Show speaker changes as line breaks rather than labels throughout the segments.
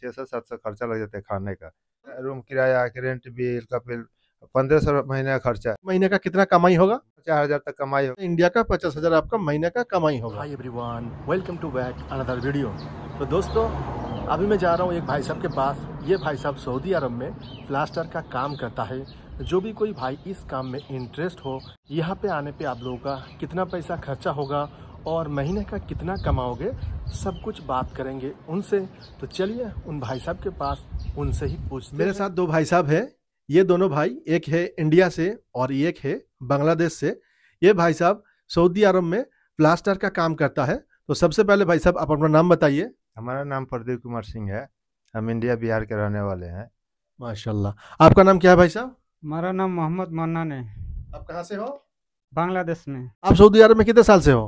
छः सौ सात सौ खर्चा लग जाता है खाने का रूम किराया रेंट बिल का बिल पंद्रह सौ महीने का खर्चा
महीने का कितना कमाई होगा चार हजार तक कमाई होगा इंडिया का पचास हजार आपका महीने का कमाई होगा hi everyone welcome to back another video तो दोस्तों अभी मैं जा रहा हूँ एक भाई साहब के पास ये भाई साहब सऊदी अरब में प्लास्टर का काम करता है जो भी कोई भाई इस काम में इंटरेस्ट हो यहाँ पे आने पे आप लोगों का कितना पैसा खर्चा होगा और महीने का कितना कमाओगे सब कुछ बात करेंगे उनसे तो चलिए उन भाई साहब के पास उनसे ही पूछ मेरे साथ दो भाई साहब हैं ये दोनों भाई एक है इंडिया से और एक है बांग्लादेश से ये भाई साहब सऊदी अरब में प्लास्टर का काम करता है तो सबसे पहले भाई साहब आप अपना नाम बताइए हमारा नाम प्रदीप कुमार सिंह है हम
इंडिया बिहार के
रहने वाले हैं
माशाल्लाह
आपका नाम क्या है भाई साहब हमारा नाम मोहम्मद मन्ना है आप कहाँ से हो बांग्लादेश में आप सऊदी अरब में कितने साल से हो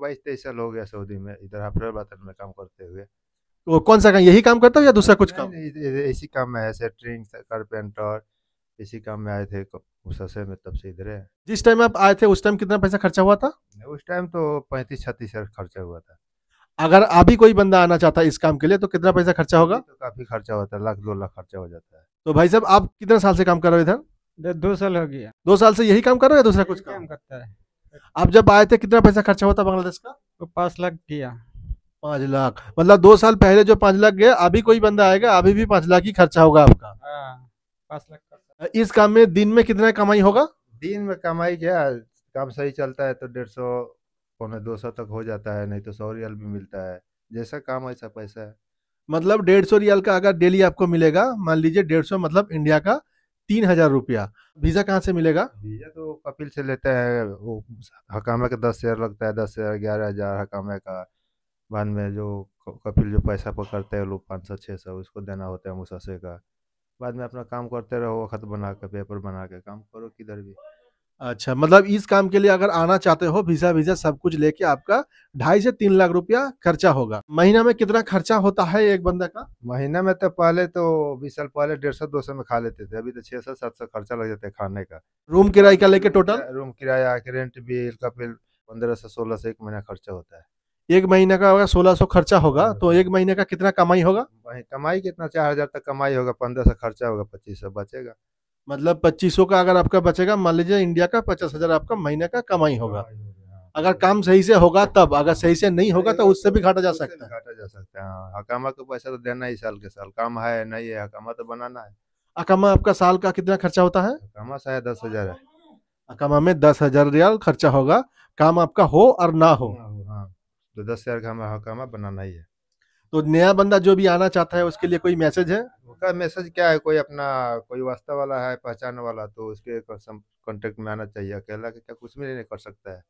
बाईस तेईस साल हो गया सऊदी में इधर हफर बातन में काम करते हुए वो कौन सा काम यही काम करता हो या दूसरा कुछ काम इसी काम में ऐसे ट्रेन कारपेंटर इसी काम में आए थे असर में तब से इधर है
जिस टाइम आप आए थे उस टाइम कितना पैसा खर्चा हुआ था उस टाइम तो
पैंतीस छत्तीस हजार खर्चा हुआ था
अगर अभी कोई बंदा आना चाहता है इस काम के लिए तो कितना पैसा खर्चा होगा
तो काफी खर्चा होता है लाख दो लाख खर्चा हो जाता है
तो भाई साहब आप कितने साल से काम कर रहे हो दो साल हो गया दो साल से यही काम कर रहे हो दूसरा कुछ काम करता है आप जब आए थे कितना पैसा खर्चा हुआ था बांग्लादेश का तो पांच लाख किया पांच लाख मतलब दो साल पहले जो पांच लाख गया अभी कोई बंदा आएगा अभी भी पांच लाख ही खर्चा होगा आपका हाँ, लाख इस काम में दिन में कितना कमाई होगा
दिन में कमाई
क्या काम सही चलता है तो डेढ़ सौ पौने दो सौ तक हो जाता है
नहीं तो सौ रियल भी मिलता है जैसा काम वैसा पैसा है
मतलब डेढ़ सौ रियल का अगर डेली आपको मिलेगा मान लीजिए डेढ़ सौ मतलब इंडिया का तीन हजार रुपया वीजा कहाँ से मिलेगा
वीजा तो कपिल से लेते हैं वो हकामे का दस हजार लगता है दस हजार ग्यारह हजार हकामे का बाद में जो कपिल जो पैसा पकड़ते हैं लोग पाँच सौ छः सौ उसको देना होता है मुसासे का बाद में अपना काम करते रहो खत बना के पेपर बना के काम करो किधर भी
अच्छा मतलब इस काम के लिए अगर आना चाहते हो वीजा वीजा सब कुछ लेके आपका ढाई से तीन लाख रुपया खर्चा होगा महीना में कितना खर्चा होता है एक बंदा का
महीना में तो पहले तो बीस साल पहले डेढ़ सौ दो सौ में खा लेते थे अभी तो छह सौ सात सौ खर्चा लग जाता है खाने का रूम किराए का लेके टोटल रूम किराया रेंट बिल का बिल पंद्रह सौ सोलह सौ एक महीना खर्चा होता है
एक महीने का अगर सोलह सौ खर्चा होगा हम्म। तो एक महीने का कितना कमाई होगा कमाई कितना चार हजार तक कमाई होगा पंद्रह सौ खर्चा होगा पच्चीस सौ बचेगा मतलब पच्चीस का अगर आपका बचेगा मान लीजिए इंडिया का पचास हजार आपका महीने का कमाई होगा हाँ। अगर काम सही से होगा तब अगर सही से नहीं होगा तो उससे भी घाटा जा सकता
है घाटा जा सकता है हकामा हाँ। को पैसा तो देना ही साल के साल काम है नहीं है हकामा तो बनाना है
अकामा आपका साल का कितना खर्चा होता है अकामा
शायद दस हजार है
अकामा में दस हजार रियाल खर्चा होगा काम आपका हो और ना हो हाँ,
तो दस हजार का हकामा
बनाना ही है तो नया बंदा जो भी आना चाहता है उसके लिए कोई मैसेज है
उनका मैसेज क्या है कोई अपना कोई वास्ता वाला है पहचान वाला तो उसके कॉन्टेक्ट में आना चाहिए अकेला क्या कुछ भी नहीं कर सकता है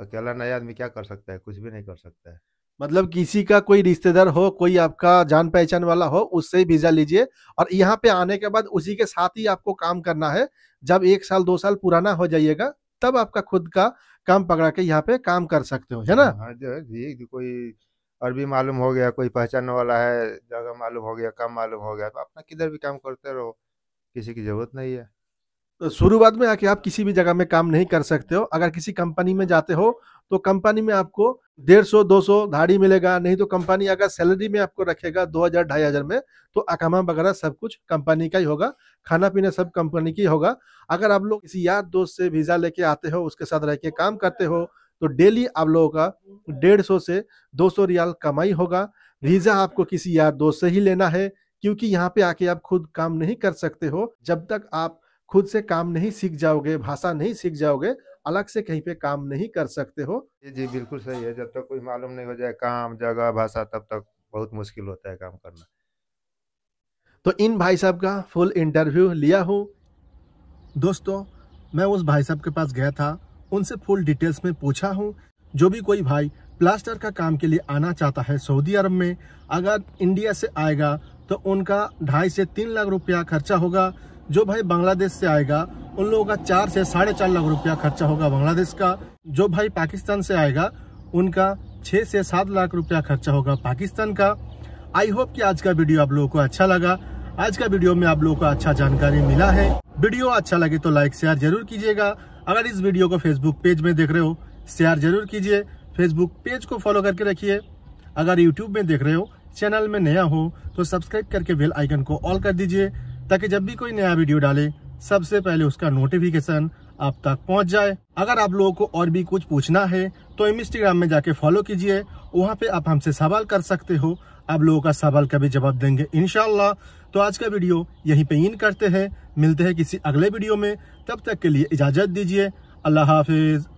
अकेला नया आदमी क्या कर सकता है कुछ भी नहीं कर सकता है
मतलब किसी का कोई रिश्तेदार हो कोई आपका जान पहचान वाला हो उससे ही वीजा लीजिए और यहाँ पे आने के बाद उसी के साथ ही आपको काम करना है जब एक साल दो साल पुराना हो जाइएगा तब आपका खुद का काम पकड़ा के यहाँ पे काम कर सकते हो है ना
हाँ जी कोई और भी मालूम हो गया कोई पहचानने वाला है जगह मालूम हो गया कम मालूम हो गया तो अपना किधर भी काम करते रहो किसी की ज़रूरत नहीं है
तो शुरुआत में आके आप किसी भी जगह में काम नहीं कर सकते हो अगर किसी कंपनी में जाते हो तो कंपनी में आपको डेढ़ सौ दो सौ धाड़ी मिलेगा नहीं तो कंपनी अगर सैलरी में आपको रखेगा दो हजार ढाई हजार में तो अकामा वगैरह सब कुछ कंपनी का ही होगा खाना पीना सब कंपनी की होगा अगर आप लोग किसी यार दोस्त से वीजा लेके आते हो उसके साथ रह के काम करते हो तो डेली आप लोगों का डेढ़ सौ से दो सौ रियाल कमाई होगा वीजा आपको किसी यार दोस्त से ही लेना है क्योंकि यहाँ पे आके आप खुद काम नहीं कर सकते हो जब तक आप खुद से काम नहीं सीख जाओगे भाषा नहीं सीख जाओगे अलग से कहीं पे काम नहीं कर सकते हो जी जी बिल्कुल सही है जब तक तो कोई मालूम नहीं हो
जाए काम जगह भाषा तब तक बहुत मुश्किल होता है काम करना
तो इन भाई साहब का फुल इंटरव्यू लिया हूँ दोस्तों मैं उस भाई साहब के पास गया था उनसे फुल डिटेल्स में पूछा हूँ जो भी कोई भाई प्लास्टर का काम के लिए आना चाहता है सऊदी अरब में अगर इंडिया से आएगा तो उनका ढाई से तीन लाख रुपया खर्चा होगा जो भाई बांग्लादेश से आएगा उन लोगों का चार से साढ़े चार लाख रुपया खर्चा होगा बांग्लादेश का जो भाई पाकिस्तान से आएगा उनका छः से सात लाख रुपया खर्चा होगा पाकिस्तान का आई होप कि आज का वीडियो आप लोगों को अच्छा लगा आज का वीडियो में आप लोगों को अच्छा जानकारी मिला है वीडियो अच्छा लगे तो लाइक शेयर जरूर कीजिएगा अगर इस वीडियो को फेसबुक पेज में देख रहे हो शेयर जरूर कीजिए फेसबुक पेज को फॉलो करके रखिए अगर यूट्यूब में देख रहे हो चैनल में नया हो तो सब्सक्राइब करके बेल आइकन को ऑल कर दीजिए ताकि जब भी कोई नया वीडियो डाले सबसे पहले उसका नोटिफिकेशन आप तक पहुंच जाए अगर आप लोगों को और भी कुछ पूछना है तो इंस्टाग्राम में जाके फॉलो कीजिए वहाँ पे आप हमसे सवाल कर सकते हो आप लोगों का सवाल का भी जवाब देंगे इनशाला तो आज का वीडियो यहीं पे इन करते हैं मिलते हैं किसी अगले वीडियो में तब तक के लिए इजाज़त दीजिए अल्लाह हाफिज़